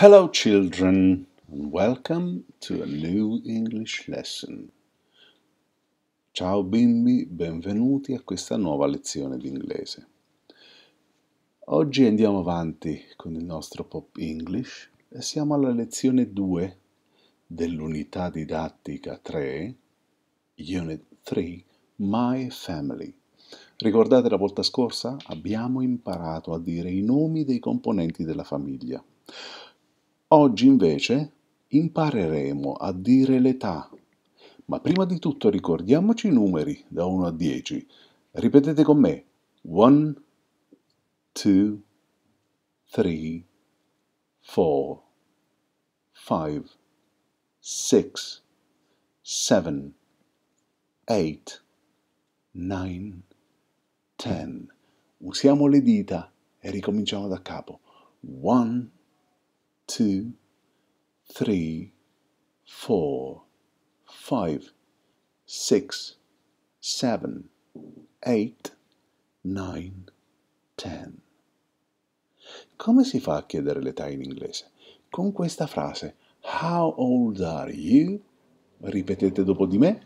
Hello, children, and welcome to a new English lesson. Ciao bimbi, benvenuti a questa nuova lezione di inglese. Oggi andiamo avanti con il nostro Pop English e siamo alla lezione 2 dell'unità didattica 3, Unit 3, My Family. Ricordate la volta scorsa? Abbiamo imparato a dire i nomi dei componenti della famiglia. Oggi invece impareremo a dire l'età. Ma prima di tutto ricordiamoci i numeri da 1 a 10. Ripetete con me. 1, 2, 3, 4, 5, 6, 7, 8, 9, 10. Usiamo le dita e ricominciamo da capo. 1, two, three, four, five, six, seven, eight, nine, ten. Come si fa a chiedere l'età in inglese? Con questa frase How old are you? Ripetete dopo di me.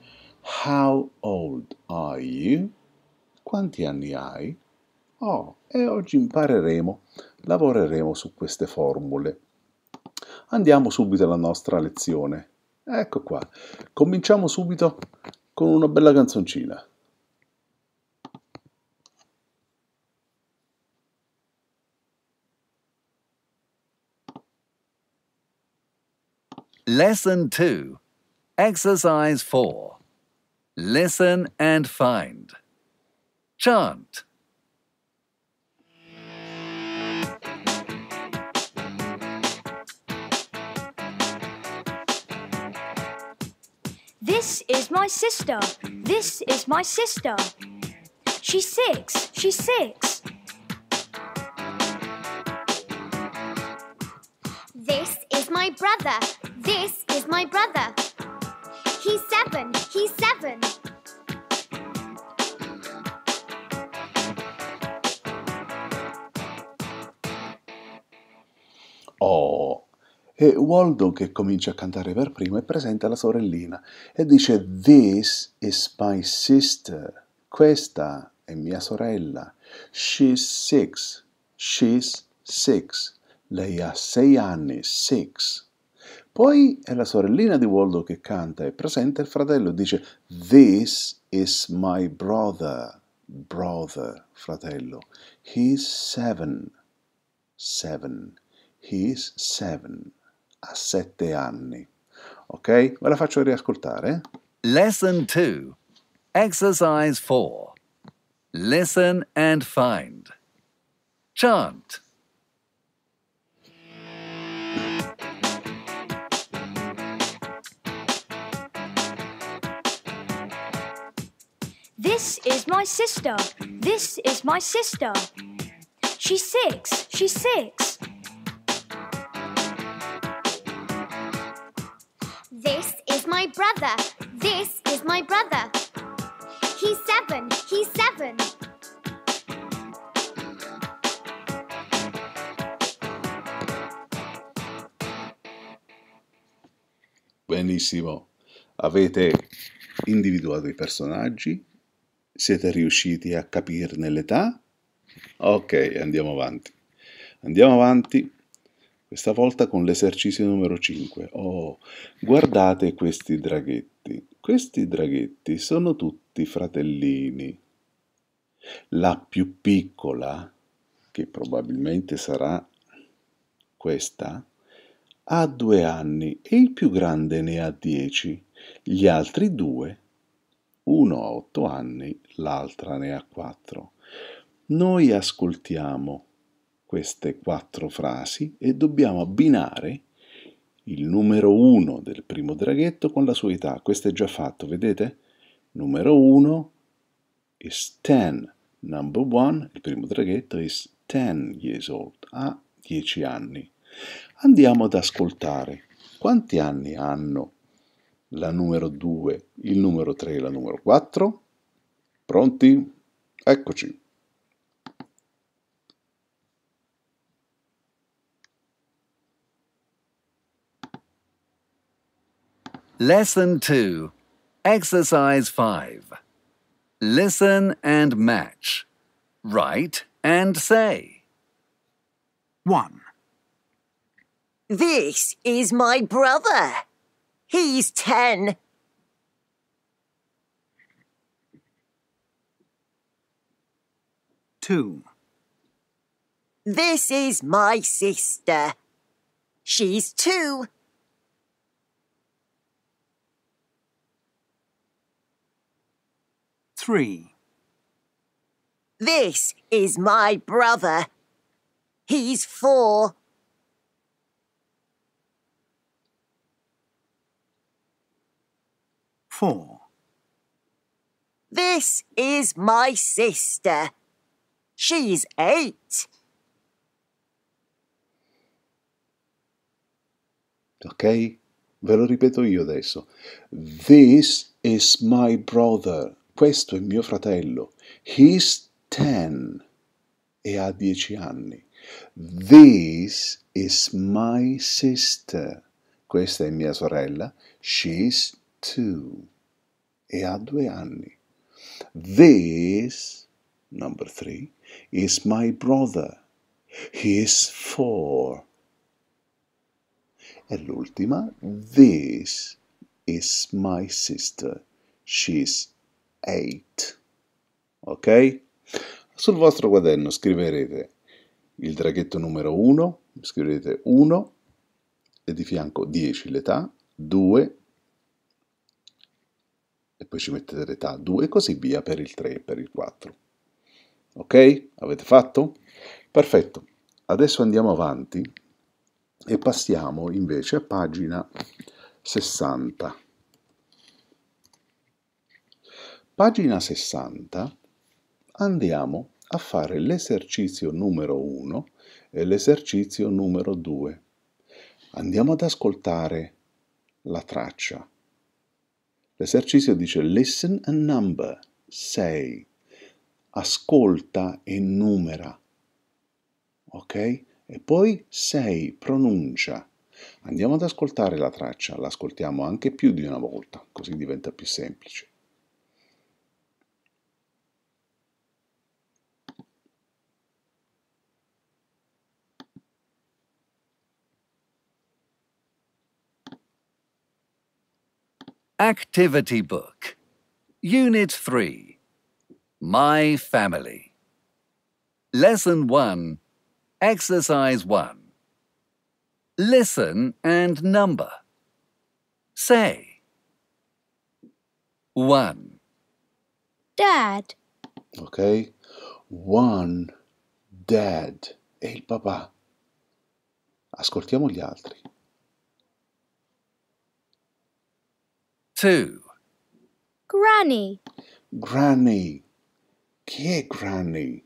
How old are you? Quanti anni hai? Oh, e oggi impareremo, lavoreremo su queste formule. Andiamo subito alla nostra lezione. Ecco qua. Cominciamo subito con una bella canzoncina. Lesson 2 Exercise 4 Listen and find. Chant This is my sister. This is my sister. She's six. She's six. This is my brother. This is my brother. He's seven. He's seven. e Waldo, che comincia a cantare per primo, è presente la sorellina e dice This is my sister, questa è mia sorella, she's six, she's six, lei ha sei anni, six. Poi è la sorellina di Waldo che canta e presenta il fratello e dice This is my brother, brother, fratello. He's seven, seven, he's seven a 7 anni. Ok? Ve la faccio riascoltare. Lesson 2. Exercise 4. Listen and find. Chant. This is my sister. This is my sister. She's six. She's six. brother. This is my brother. He's seven. He's seven. Benissimo. Avete individuato i personaggi? Siete riusciti a capirne l'età? Ok, andiamo avanti. Andiamo avanti questa volta con l'esercizio numero 5. Oh, guardate questi draghetti. Questi draghetti sono tutti fratellini. La più piccola, che probabilmente sarà questa, ha due anni e il più grande ne ha dieci. Gli altri due, uno ha otto anni, l'altra ne ha quattro. Noi ascoltiamo queste quattro frasi e dobbiamo abbinare il numero 1 del primo draghetto con la sua età. Questo è già fatto, vedete? Numero 1 is 10. Number 1, il primo draghetto, is 10 years old, ha 10 anni. Andiamo ad ascoltare quanti anni hanno la numero 2, il numero 3 e la numero 4. Pronti? Eccoci. Lesson 2. Exercise 5. Listen and match. Write and say. 1. This is my brother. He's 10. Two. This is my sister. She's two. 3. This is my brother. He's four. Four. This is my sister. She's eight. Ok? Ve lo ripeto io adesso. This is my brother. Questo è mio fratello. He's ten e ha dieci anni. This is my sister. Questa è mia sorella. She's two e ha due anni. This, number three, is my brother. He four. E l'ultima, this is my sister. She's 8. Ok? Sul vostro quaderno scriverete il draghetto numero 1, scriverete 1 e di fianco 10 l'età, 2 e poi ci mettete l'età 2 e così via per il 3 e per il 4. Ok? Avete fatto? Perfetto. Adesso andiamo avanti e passiamo invece a pagina 60. Pagina 60 andiamo a fare l'esercizio numero 1 e l'esercizio numero 2. Andiamo ad ascoltare la traccia. L'esercizio dice listen and number 6. Ascolta e numera. Ok? E poi 6. Pronuncia. Andiamo ad ascoltare la traccia, l'ascoltiamo anche più di una volta, così diventa più semplice. Activity Book Unit 3 My Family Lesson 1 Exercise 1 Listen and number. Say 1. Dad. Okay. 1. Dad. El papà. Ascoltiamo gli altri. two. Granny. Granny. Chi è Granny?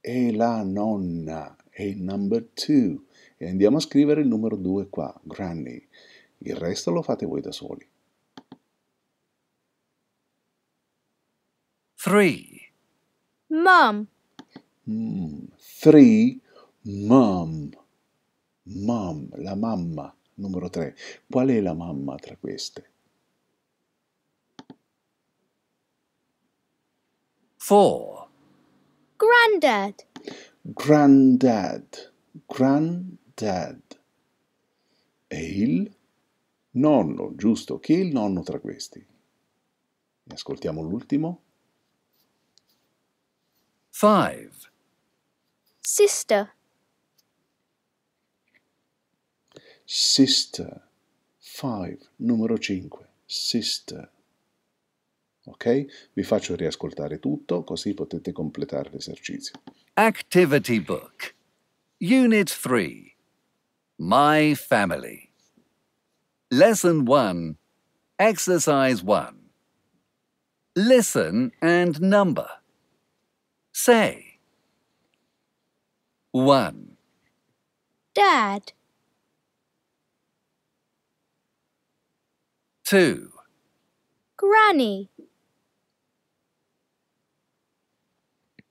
È la nonna. È il number two. E andiamo a scrivere il numero due qua, Granny. Il resto lo fate voi da soli. Three. Mom. 3. Mm, mom. Mom, la mamma, numero tre. Qual è la mamma tra queste? Four. Granddad. Granddad. Granddad. E il nonno, giusto? Chi è il nonno tra questi? ascoltiamo l'ultimo. Five. Sister. Sister. Five, numero 5. Sister. Ok? Vi faccio riascoltare tutto così potete completare l'esercizio. Activity Book Unit 3 My Family Lesson 1 Exercise 1 Listen and number. Say 1. Dad 2. Granny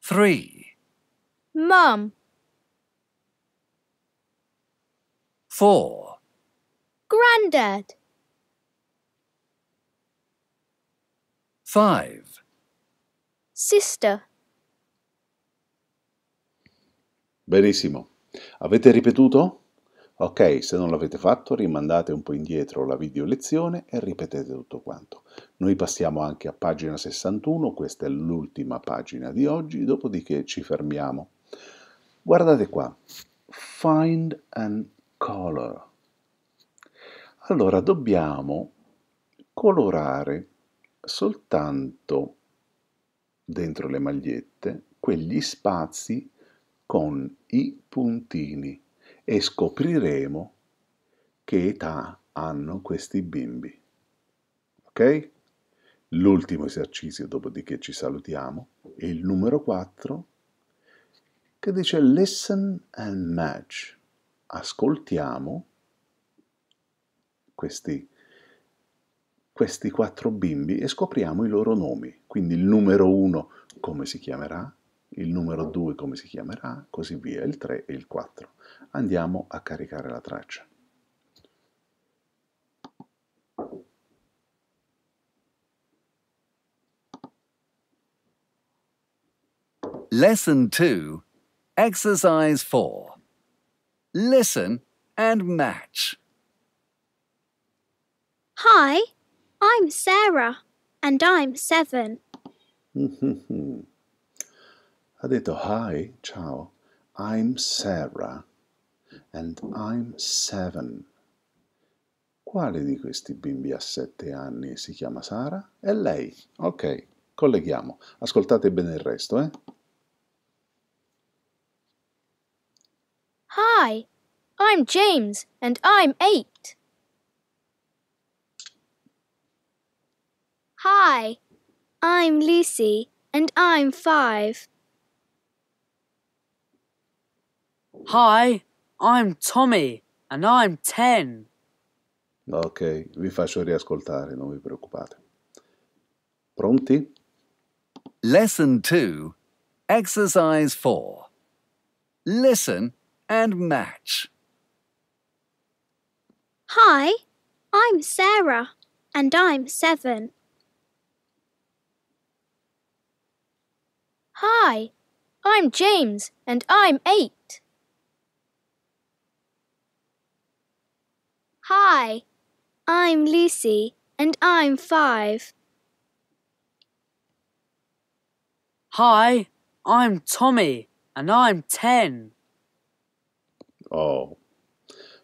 Three. Mum. Four. Grandad. Five. Sister. Benissimo. Avete ripetuto? Ok, se non l'avete fatto rimandate un po' indietro la video lezione e ripetete tutto quanto. Noi passiamo anche a pagina 61, questa è l'ultima pagina di oggi, dopodiché ci fermiamo. Guardate qua, find and color. Allora dobbiamo colorare soltanto dentro le magliette quegli spazi con i puntini e scopriremo che età hanno questi bimbi. Ok? L'ultimo esercizio, dopodiché ci salutiamo, è il numero 4 che dice listen and match. Ascoltiamo questi, questi quattro bimbi e scopriamo i loro nomi. Quindi il numero 1 come si chiamerà? il numero 2 come si chiamerà, così via, il 3 e il 4. Andiamo a caricare la traccia. Lesson 2, Exercise 4. Listen and match. Hi, I'm Sarah, and I'm seven ha detto hi, ciao, I'm Sarah and I'm seven. Quale di questi bimbi a sette anni si chiama Sara? È lei. Ok, colleghiamo. Ascoltate bene il resto, eh? Hi, I'm James and I'm eight. Hi, I'm Lucy and I'm five. Hi, I'm Tommy and I'm 10. Ok, vi faccio riascoltare, non vi preoccupate. Pronti? Lesson 2, Exercise 4. Listen and match. Hi, I'm Sarah and I'm 7. Hi, I'm James and I'm 8. Hi, I'm Lucy and I'm five. Hi, I'm Tommy and I'm ten. Oh,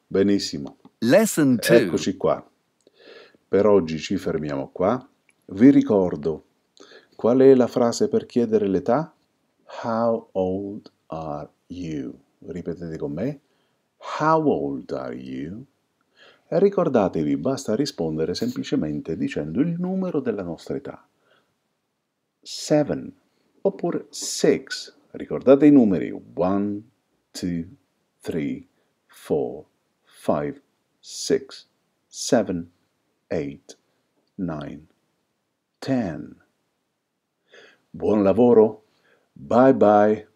benissimo. Lesson 2. Eccoci qua. Per oggi ci fermiamo qua. Vi ricordo, qual è la frase per chiedere l'età? How old are you? Ripetete con me. How old are you? Ricordatevi, basta rispondere semplicemente dicendo il numero della nostra età. 7 oppure 6. Ricordate i numeri 1, 2, 3, 4, 5, 6, 7, 8, 9, 10. Buon lavoro! Bye bye!